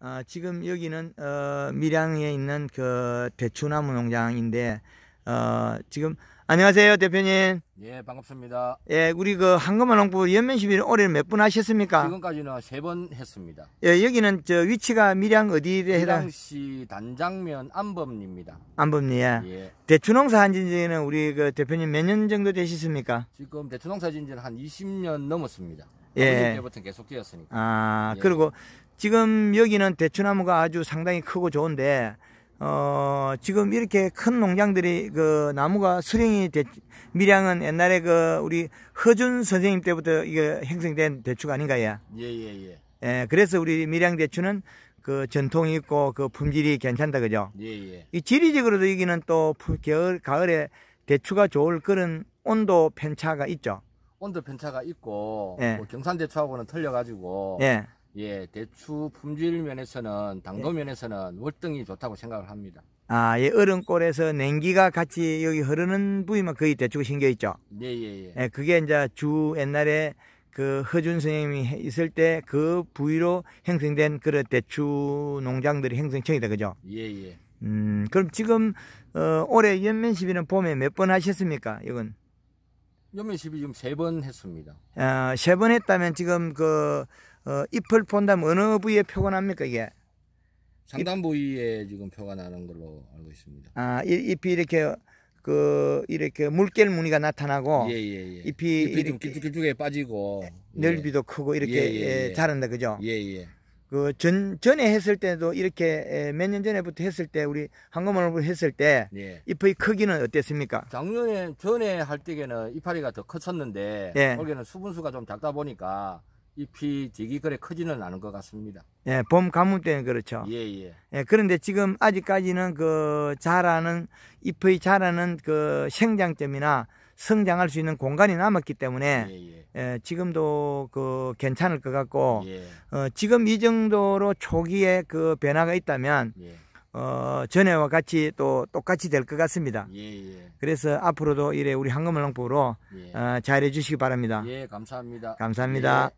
어, 지금 여기는 어, 밀양에 있는 그 대추나무 농장인데 어, 지금 안녕하세요 대표님. 예 반갑습니다. 예 우리 그 한금화 농부 연면 시비를 올해몇번 하셨습니까? 지금까지는 세 번 했습니다. 예 여기는 저 위치가 밀양 어디에 해당? 밀양시 단장면 안범리입니다. 안범리에. 예. 예. 대추농사 한지는 우리 그 대표님 몇 년 정도 되셨습니까? 지금 대추농사 진지는 한 20년 넘었습니다. 예. 때부터 계속되었으니까. 아 예. 그리고 지금 여기는 대추나무가 아주 상당히 크고 좋은데 어 지금 이렇게 큰 농장들이 그 나무가 수령이 대, 미량은 옛날에 그 우리 허준 선생님 때부터 이게 형성된 대추가 아닌가요? 예예예. 예, 예. 예, 그래서 우리 미량 대추는 그 전통이 있고 그 품질이 괜찮다 그죠? 예예. 예. 이 지리적으로도 여기는 또 겨울 가을에 대추가 좋을 그런 온도 편차가 있죠. 온도 편차가 있고 예. 뭐 경산 대추하고는 틀려가지고 예. 예, 대추 품질 면에서는 당도 예. 면에서는 월등히 좋다고 생각을 합니다. 아, 예, 얼음골에서 냉기가 같이 여기 흐르는 부위만 거의 대추가 생겨 있죠. 네, 예, 예. 예, 그게 이제 주 옛날에 그 허준 선생님이 있을 때 그 부위로 형성된 그런 대추 농장들이 형성청이다, 그죠? 예, 예. 음, 그럼 지금 어, 올해 연면 시비는 봄에 몇 번 하셨습니까? 이건 연면 시비 지금 세 번 했습니다. 어, 아, 세 번 했다면 지금 그 어, 잎을 본다면 어느 부위에 표가 납니까 이게? 상단 부위에 지금 표가 나는 걸로 알고 있습니다. 아 잎이 이렇게 그 이렇게 물결 무늬가 나타나고 예, 예, 예. 잎이, 잎이 좀 길쭉길쭉해 빠지고 예. 넓이도 크고 이렇게 예, 예, 자른다 그죠? 예예. 그 전 전에 했을 때도 이렇게 몇 년 전에부터 했을 때 우리 한금원으로 했을 때 잎의 크기는 어땠습니까? 작년에 전에 할 때에는 이파리가 더 컸었는데 올해는 수분수가 좀 작다 보니까 잎이 되게 그래 크지는 않은 것 같습니다. 예, 봄 가뭄 때는 그렇죠. 예, 예. 예, 그런데 지금 아직까지는 그 자라는 잎의 자라는 그 생장점이나 성장할 수 있는 공간이 남았기 때문에 예, 예. 예, 지금도 그 괜찮을 것 같고 예. 어, 지금 이 정도로 초기에 그 변화가 있다면 예. 어, 전에와 같이 또 똑같이 될 것 같습니다. 예, 그래서 앞으로도 이래 우리 황금을랑포로 어, 잘해 주시기 바랍니다. 예, 감사합니다. 감사합니다.